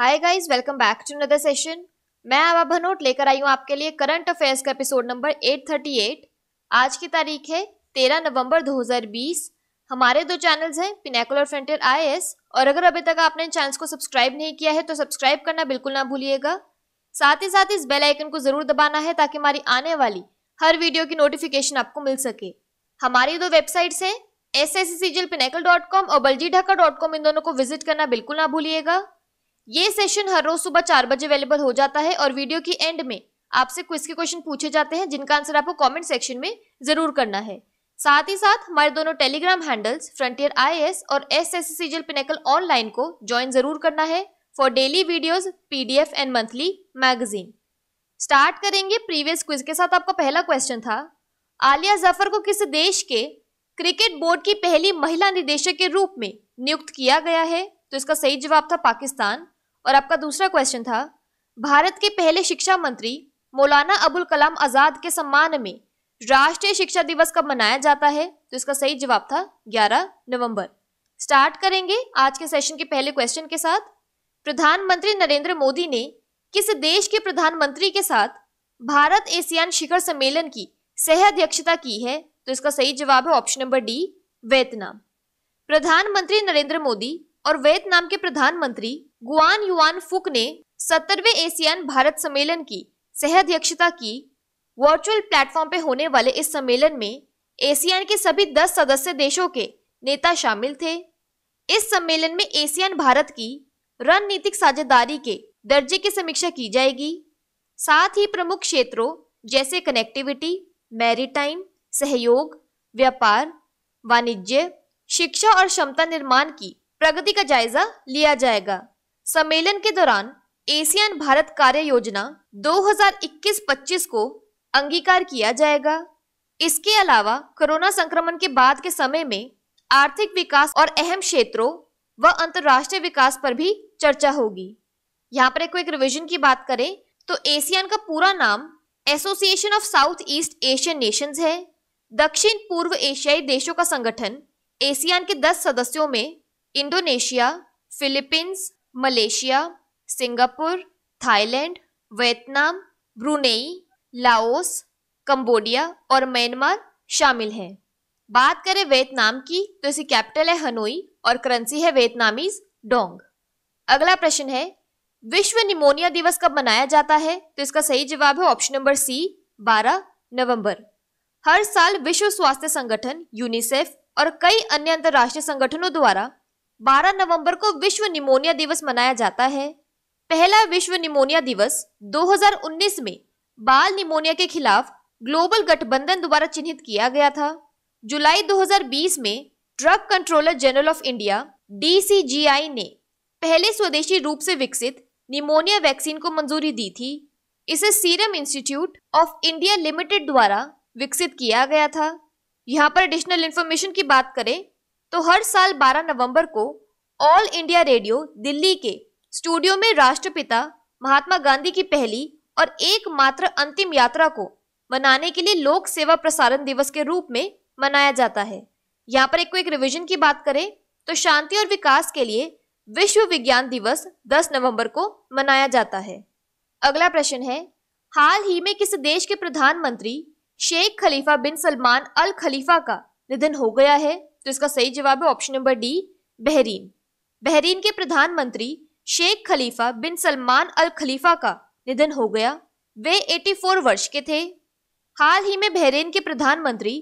hi guys welcome back to another session मैं अब भनोट लेकर आई हूँ आपके लिए करंट अफेयर्स का एपिसोड नंबर 838 आज की तारीख है 13 नवंबर 2020 हमारे दो चैनल्स हैं और फ्रंटियर आई और अगर अभी तक आपने चैनल्स को सब्सक्राइब नहीं किया है तो सब्सक्राइब करना बिल्कुल ना भूलिएगा साथ ही साथ इस बेल आइकन को ज़रूर दबाना है ताकि हमारी आने वाली हर वीडियो की नोटिफिकेशन आपको मिल सके हमारी दो वेबसाइट्स हैं एस एस सी सी और बलजी ढाका डॉट कॉम इन दोनों को विजिट करना बिल्कुल ना भूलिएगा ये सेशन हर रोज सुबह चार बजे अवेलेबल हो जाता है और वीडियो की एंड में आपसे क्विज के क्वेश्चन पूछे जाते हैं जिनका आंसर आपको कमेंट सेक्शन में जरूर करना है साथ ही साथ हमारे दोनों टेलीग्राम हैंडल्स फ्रंटियर आई और S S C pinnacle online को ज्वाइन जरूर करना है for daily videos PDF and monthly magazine start करेंगे प्रीवियस क्विज के साथ आपका पहला क्वेश्चन था आलिया जफर को किस देश के क्रिकेट बोर्ड की पहली महिला निदेशक के रूप में नियुक्त किया गया है तो इसका सही जवाब था पाकिस्तान और आपका दूसरा क्वेश्चन था भारत के पहले शिक्षा मंत्री मौलाना अबुल कलाम आजाद के सम्मान में राष्ट्रीय शिक्षा दिवस कब मनाया जाता है तो इसका सही जवाब था 11 नवंबर स्टार्ट करेंगे आज के सेशन के पहले क्वेश्चन के साथ प्रधानमंत्री नरेंद्र मोदी ने किस देश के प्रधानमंत्री के साथ भारत एशियान शिखर सम्मेलन की सह अध्यक्षता की है तो इसका सही जवाब है ऑप्शन नंबर डी वियतनाम प्रधानमंत्री नरेंद्र मोदी और वियतनाम के प्रधानमंत्री गुआन युआन फुक ने सत्तरवे एशियन भारत सम्मेलन की सहअध्यक्षता की वर्चुअल प्लेटफॉर्म पे होने वाले इस सम्मेलन में एशियन के सभी दस सदस्य देशों के नेता शामिल थे इस सम्मेलन में एशियन भारत की रणनीतिक साझेदारी के दर्जे की समीक्षा की जाएगी साथ ही प्रमुख क्षेत्रों जैसे कनेक्टिविटी मैरिटाइम सहयोग व्यापार वाणिज्य शिक्षा और क्षमता निर्माण की प्रगति का जायजा लिया जाएगा सम्मेलन के दौरान एशियन भारत कार्य योजना 2021-25 को अंगीकार किया जाएगा इसके अलावा कोरोना संक्रमण के बाद के समय में आर्थिक विकास और अहम क्षेत्रों व अंतरराष्ट्रीय विकास पर भी चर्चा होगी यहाँ पर एक रिविजन की बात करें तो एशियन का पूरा नाम association of south east Asian nations है दक्षिण पूर्व एशियाई देशों का संगठन एशियान के 10 सदस्यों में Indonesia Philippines Malaysia Singapore Thailand Vietnam Brunei Laos Cambodia और म्यांमार शामिल हैं बात करें वियतनाम की तो इसकी कैपिटल है हनोई और करेंसी है वियतनामीज डोंग अगला प्रश्न है विश्व निमोनिया दिवस कब मनाया जाता है तो इसका सही जवाब है ऑप्शन नंबर सी 12 नवंबर हर साल विश्व स्वास्थ्य संगठन यूनिसेफ और कई अन्य अंतर्राष्ट्रीय संगठनों द्वारा 12 नवंबर को विश्व निमोनिया दिवस मनाया जाता है पहला विश्व निमोनिया दिवस 2019 में बाल निमोनिया के खिलाफ ग्लोबल गठबंधन द्वारा चिन्हित किया गया था जुलाई 2020 में drug controller general of India DCGI ने पहले स्वदेशी रूप से विकसित निमोनिया वैक्सीन को मंजूरी दी थी इसे serum institute of India limited द्वारा विकसित किया गया था यहाँ पर एडिशनल इन्फॉर्मेशन की बात करें तो हर साल 12 नवंबर को ऑल इंडिया रेडियो दिल्ली के स्टूडियो में राष्ट्रपिता महात्मा गांधी की पहली और एकमात्र अंतिम यात्रा को मनाने के लिए लोक सेवा प्रसारण दिवस के रूप में मनाया जाता है यहाँ पर एक क्विक रिविजन की बात करें तो शांति और विकास के लिए विश्व विज्ञान दिवस 10 नवंबर को मनाया जाता है अगला प्रश्न है हाल ही में किस देश के प्रधानमंत्री शेख खलीफा बिन सलमान अल खलीफा का निधन हो गया है तो इसका सही जवाब है option number D Bahrain Bahrain के प्रधानमंत्री शेख खलीफा बिन सलमान अल खलीफा का निधन हो गया वे 84 वर्ष के थे हाल ही में बहरीन के प्रधानमंत्री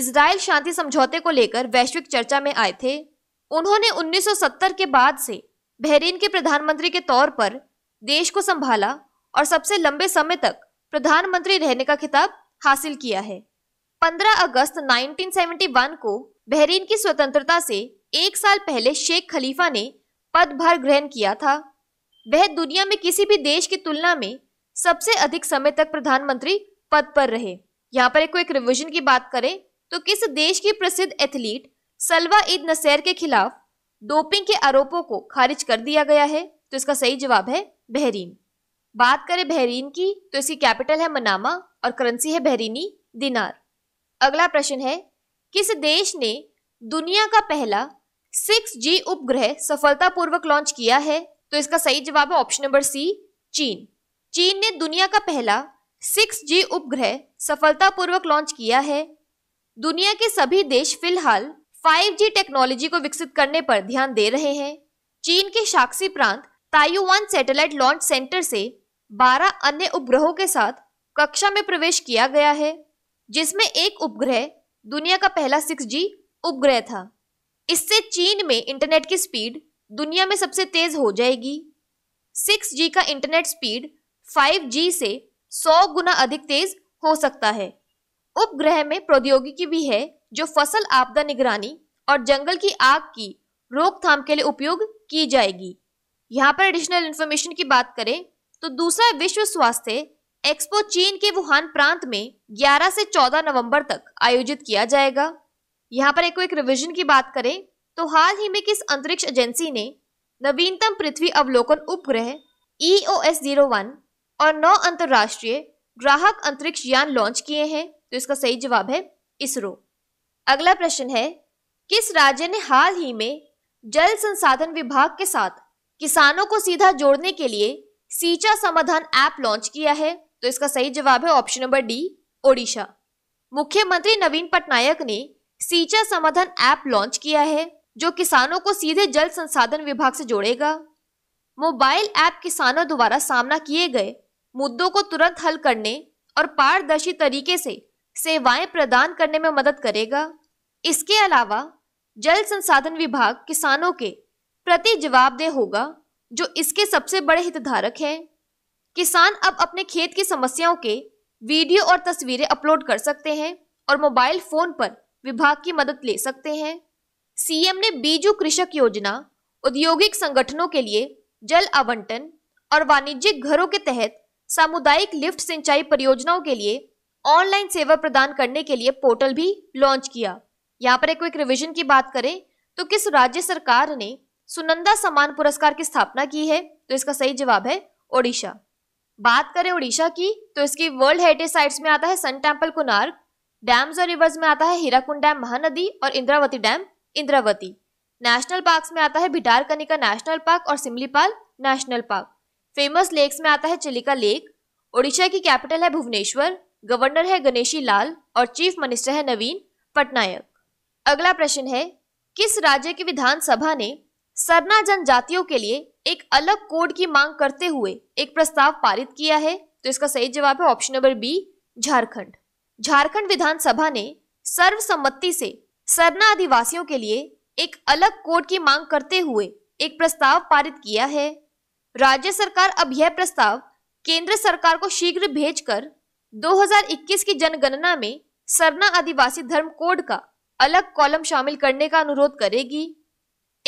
इसराइल शांति समझौते को लेकर वैश्विक चर्चा में आए थे उन्होंने 1970 के बाद से बहरीन के प्रधानमंत्री के तौर पर देश को संभाला और सबसे लंबे समय तक प्रधानमंत्री रहने का खिताब हासिल किया है 15 अगस्त 1971 को बहरीन की स्वतंत्रता से एक साल पहले शेख खलीफा ने पदभार ग्रहण किया था वह दुनिया में किसी भी देश की तुलना में सबसे अधिक समय तक प्रधानमंत्री पद पर रहे यहाँ पर एक रिविजन की बात करें तो किस देश की प्रसिद्ध एथलीट सलवा ईद नसैर के खिलाफ डोपिंग के आरोपों को खारिज कर दिया गया है तो इसका सही जवाब है बहरीन बात करें बहरीन की तो इसकी कैपिटल है मनामा और करेंसी है बहरीनी दिनार अगला प्रश्न है किस देश ने दुनिया का पहला सिक्स जी उपग्रह सफलतापूर्वक लॉन्च किया है तो इसका सही जवाब है ऑप्शन नंबर सी चीन चीन ने दुनिया का पहला सिक्स जी उपग्रह सफलतापूर्वक लॉन्च किया है दुनिया के सभी देश फिलहाल 5G टेक्नोलॉजी को विकसित करने पर ध्यान दे रहे हैं चीन के साक्षी प्रांत ताइवान सैटेलाइट लॉन्च सेंटर से 12 अन्य उपग्रहों के साथ कक्षा में प्रवेश किया गया है जिसमें एक उपग्रह दुनिया का पहला 6G उपग्रह था इससे चीन में इंटरनेट की स्पीड दुनिया में सबसे तेज हो जाएगी 6G का इंटरनेट स्पीड 5G से 100 गुना अधिक तेज हो सकता है उपग्रह में प्रौद्योगिकी भी है जो फसल आपदा निगरानी और जंगल की आग की रोकथाम के लिए उपयोग की जाएगी यहाँ पर एडिशनल इन्फॉर्मेशन की बात करें तो दूसरा विश्व स्वास्थ्य एक्सपो चीन के वुहान प्रांत में 11 से 14 नवंबर तक आयोजित किया जाएगा यहाँ पर एक रिविजन की बात करें तो हाल ही में किस अंतरिक्ष एजेंसी ने नवीनतम पृथ्वी अवलोकन उपग्रह E O S zero one और नौ अंतर्राष्ट्रीय ग्राहक अंतरिक्ष यान लॉन्च किए हैं तो इसका सही जवाब है इसरो अगला प्रश्न है किस राज्य ने हाल ही में जल संसाधन विभाग के साथ किसानों को सीधा जोड़ने के लिए सीचा समाधान ऐप लॉन्च किया है तो इसका सही जवाब है ऑप्शन नंबर डी ओडिशा मुख्यमंत्री नवीन पटनायक ने सिंचा समाधान ऐप लॉन्च किया है जो किसानों को सीधे जल संसाधन विभाग से जोड़ेगा मोबाइल ऐप किसानों द्वारा सामना किए गए मुद्दों को तुरंत हल करने और पारदर्शी तरीके से सेवाएं प्रदान करने में मदद करेगा इसके अलावा जल संसाधन विभाग किसानों के प्रति जवाबदेह होगा जो इसके सबसे बड़े हितधारक हैं किसान अब अपने खेत की समस्याओं के वीडियो और तस्वीरें अपलोड कर सकते हैं और मोबाइल फोन पर विभाग की मदद ले सकते हैं सीएम ने बीजू कृषक योजना औद्योगिक संगठनों के लिए जल आवंटन और वाणिज्यिक घरों के तहत सामुदायिक लिफ्ट सिंचाई परियोजनाओं के लिए ऑनलाइन सेवा प्रदान करने के लिए पोर्टल भी लॉन्च किया यहाँ पर एक क्विक रिविजन की बात करें तो किस राज्य सरकार ने सुनंदा समान पुरस्कार की स्थापना की है तो इसका सही जवाब है ओडिशा बात करें उड़ीसा की तो इसकी वर्ल्ड हेरिटेज साइट्स में आता है सन टेम्पल कुनार डैम्स और रिवर्स में आता है हीराकुंड डैम महानदी और Indravati dam Indravati national parks में आता है भिटार कनिका नेशनल पार्क और Simlipal national park famous lakes में आता है चिलिका लेक ओडिशा की कैपिटल है भुवनेश्वर गवर्नर है गणेशी लाल और चीफ मिनिस्टर है नवीन पटनायक अगला प्रश्न है किस राज्य की विधानसभा ने सरना जनजातियों के लिए एक अलग कोड की मांग करते हुए एक प्रस्ताव पारित किया है तो इसका सही जवाब है option number B Jharkhand Jharkhand विधानसभा ने सर्वसम्मति से सरना आदिवासियों के लिए एक अलग कोड की मांग करते हुए एक प्रस्ताव पारित किया है राज्य सरकार अब यह प्रस्ताव केंद्र सरकार को शीघ्र भेजकर 2021 की जनगणना में सरना आदिवासी धर्म कोड का अलग कॉलम शामिल करने का अनुरोध करेगी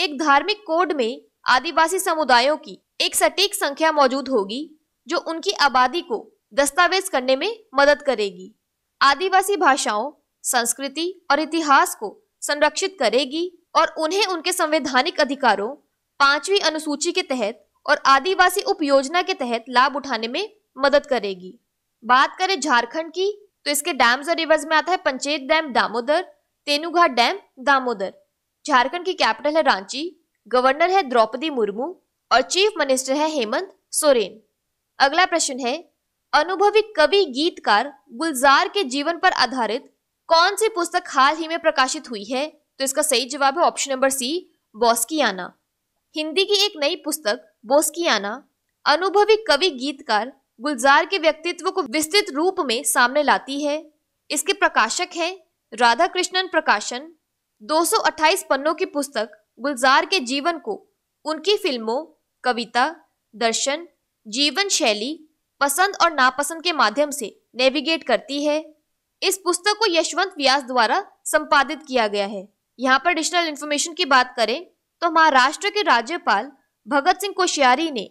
एक धार्मिक कोड में आदिवासी समुदायों की एक सटीक संख्या मौजूद होगी जो उनकी आबादी को दस्तावेज करने में मदद करेगी आदिवासी भाषाओं संस्कृति और इतिहास को संरक्षित करेगी और उन्हें उनके संवैधानिक अधिकारों पांचवी अनुसूची के तहत और आदिवासी उपयोजना के तहत लाभ उठाने में मदद करेगी बात करें झारखंड की तो इसके डैम्स और रिवर्स में आता है पंचेत डैम दामोदर तेनुघाट डैम दामोदर झारखंड की कैपिटल है रांची गवर्नर है द्रौपदी मुर्मू और चीफ मिनिस्टर है हेमंत सोरेन अगला प्रश्न है अनुभवी कवि गीतकार गुलजार के जीवन पर आधारित कौन सी पुस्तक हाल ही में प्रकाशित हुई है तो इसका सही जवाब है option number C Boskiyana Hindi की एक नई पुस्तक बोस्कियाना अनुभवी कवि गीतकार गुलजार के व्यक्तित्व को विस्तृत रूप में सामने लाती है इसके प्रकाशक हैं राधा कृष्णन प्रकाशन 228 पन्नों की पुस्तक गुलजार के जीवन को उनकी फिल्मों कविता दर्शन जीवन शैली पसंद और नापसंद के माध्यम से नेविगेट करती है इस पुस्तक को यशवंत व्यास द्वारा संपादित किया गया है यहाँ पर एडिशनल इन्फॉर्मेशन की बात करें तो महाराष्ट्र के राज्यपाल भगत सिंह कोश्यारी ने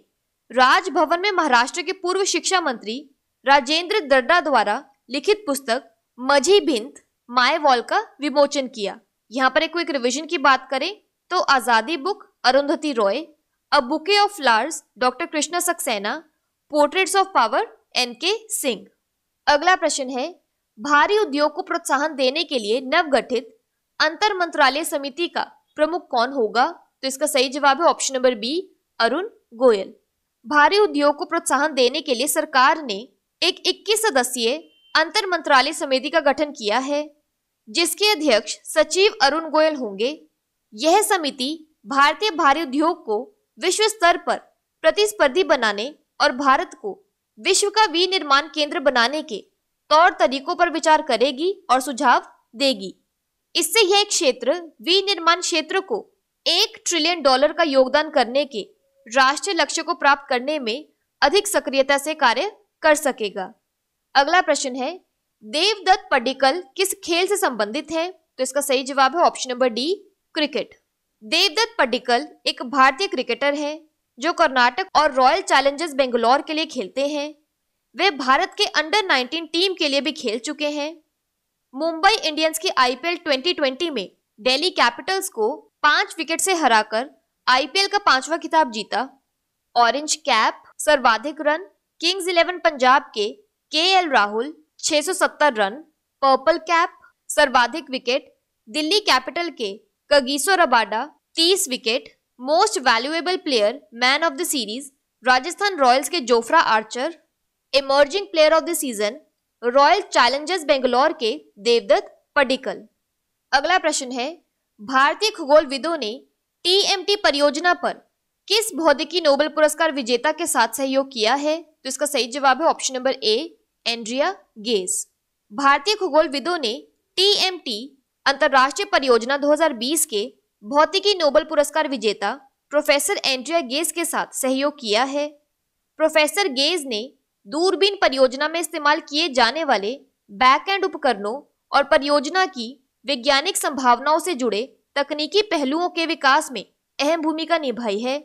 राजभवन में महाराष्ट्र के पूर्व शिक्षा मंत्री राजेंद्र दड्डा द्वारा लिखित पुस्तक मझी भिंत माए वॉल का विमोचन किया यहाँ पर एक क्विक रिविजन की बात करें तो Azadi book Arundhati Roy a bouquet of flowers doctor Krishna Saxena portraits of power N K Singh अगला प्रश्न है भारी उद्योग को प्रोत्साहन देने के लिए नवगठित अंतर मंत्रालय समिति का प्रमुख कौन होगा तो इसका सही जवाब है option number B Arun Goyal भारी उद्योग को प्रोत्साहन देने के लिए सरकार ने एक 21 सदस्यीय अंतर मंत्रालय समिति का गठन किया है जिसके अध्यक्ष सचिव अरुण गोयल होंगे यह समिति भारतीय भारी उद्योग को विश्व स्तर पर प्रतिस्पर्धी बनाने और भारत को विश्व का विनिर्माण केंद्र बनाने के तौर तरीकों पर विचार करेगी और सुझाव देगी इससे यह क्षेत्र विनिर्माण क्षेत्र को एक ट्रिलियन डॉलर का योगदान करने के राष्ट्रीय लक्ष्य को प्राप्त करने में अधिक सक्रियता से कार्य कर सकेगा अगला प्रश्न है देवदत्त पडिकल किस खेल से संबंधित है तो इसका सही जवाब है option number D cricket Devdutt Padikkal एक भारतीय क्रिकेटर हैं जो कर्नाटक और रॉयल चैलेंजर्स बेंगलोर के लिए खेलते हैं वे भारत के अंडर 19 टीम के लिए भी खेल चुके हैं मुंबई इंडियंस की आईपीएल 2020 में दिल्ली कैपिटल्स को पांच विकेट से हराकर आईपीएल का पांचवा खिताब जीता ऑरेंज कैप सर्वाधिक रन किंग्स इलेवन पंजाब के K Rahul 670 run purple cap सर्वाधिक विकेट दिल्ली कैपिटल के कगिसो रबाडा तीस wicket most valuable player man of the series Rajasthan royals के Jofra Archer emerging player of the season royal challengers Bangalore के देवदत्त पडिकल अगला प्रश्न है भारतीय खगोलविदों ने टीएमटी परियोजना पर किस भौतिकी नोबेल पुरस्कार विजेता के साथ सहयोग किया है तो इसका सही जवाब है option number A Andrea Ghez भारतीय खगोलविदों ने टीएमटी अंतर्राष्ट्रीय परियोजना 2020 के भौतिकी नोबल पुरस्कार विजेता प्रोफेसर एंड्रिया गेज के साथ सहयोग किया है प्रोफेसर गेज ने दूरबीन परियोजना में इस्तेमाल किए जाने वाले बैकएंड उपकरणों और परियोजना की वैज्ञानिक संभावनाओं से जुड़े तकनीकी पहलुओं के विकास में अहम भूमिका निभाई है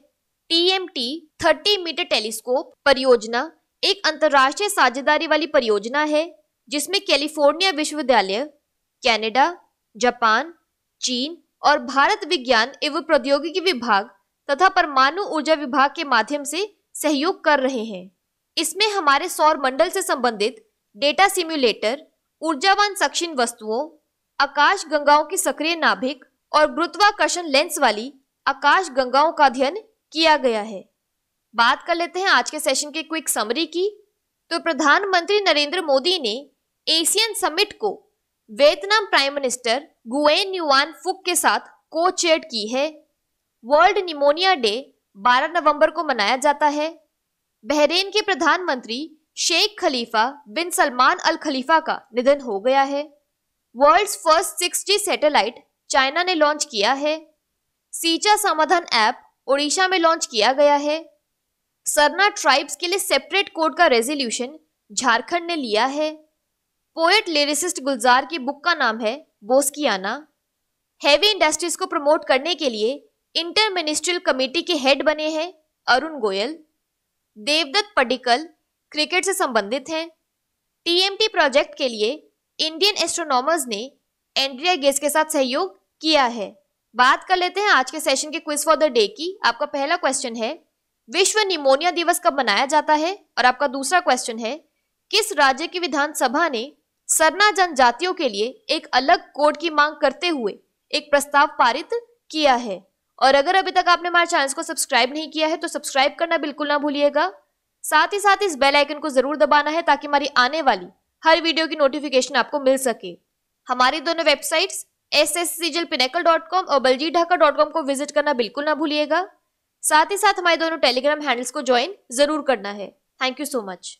टी 30 मीटर टेलीस्कोप परियोजना एक अंतर्राष्ट्रीय साझेदारी वाली परियोजना है जिसमें कैलिफोर्निया विश्वविद्यालय कैनेडा जापान चीन और भारत विज्ञान एवं प्रौद्योगिकी विभाग तथा परमाणु ऊर्जा विभाग के माध्यम से सहयोग कर रहे हैं इसमें हमारे सौर मंडल से संबंधित डेटा सिम्युलेटर ऊर्जावान सक्षिण वस्तुओं आकाश गंगाओं की सक्रिय नाभिक और गुरुत्वाकर्षण लेंस वाली आकाश गंगाओं का अध्ययन किया गया है बात कर लेते हैं आज के सेशन के क्विक समरी की तो प्रधानमंत्री नरेंद्र मोदी ने एशियन समिट को वियतनाम प्राइम मिनिस्टर गुएन युआन फुक के साथ को चेट की है वर्ल्ड निमोनिया डे 12 नवंबर को मनाया जाता है बहरेन के प्रधानमंत्री शेख खलीफा बिन सलमान अल खलीफा का निधन हो गया है world first G satellite China ने लॉन्च किया है सीचा समाधान ऐप ओडिशा में लॉन्च किया गया है सरना ट्राइब्स के लिए सेपरेट कोड का रेजोल्यूशन झारखंड ने लिया है पोएट लिरिसिस्ट गुलजार की बुक का नाम है बोस्कियाना हैवी इंडस्ट्रीज को प्रमोट करने के लिए इंटर मिनिस्ट्रियल कमेटी के हेड बने हैं अरुण गोयल देवदत्त पडिकल क्रिकेट से संबंधित हैं टीएमटी प्रोजेक्ट के लिए इंडियन एस्ट्रोनॉमर्स ने एंड्रिया गेस के साथ सहयोग किया है बात कर लेते हैं आज के सेशन के क्विज फॉर द डे की आपका पहला क्वेश्चन है विश्व निमोनिया दिवस कब मनाया जाता है और आपका दूसरा क्वेश्चन है किस राज्य की विधानसभा ने सरना जनजातियों के लिए एक अलग कोड की मांग करते हुए एक प्रस्ताव पारित किया है और अगर अभी तक आपने हमारे चैनल को सब्सक्राइब नहीं किया है तो सब्सक्राइब करना बिल्कुल ना भूलिएगा साथ ही साथ इस बेल आइकन को जरूर दबाना है ताकि हमारी आने वाली हर वीडियो की नोटिफिकेशन आपको मिल सके हमारी दोनों वेबसाइट्स एस एस सीजल पिनेकल डॉट कॉम और बलजी ढाका डॉट कॉम को विजिट करना बिल्कुल ना भूलिएगा साथ ही साथ हमारे दोनों टेलीग्राम हैंडल्स को ज्वाइन जरूर करना है थैंक यू सो मच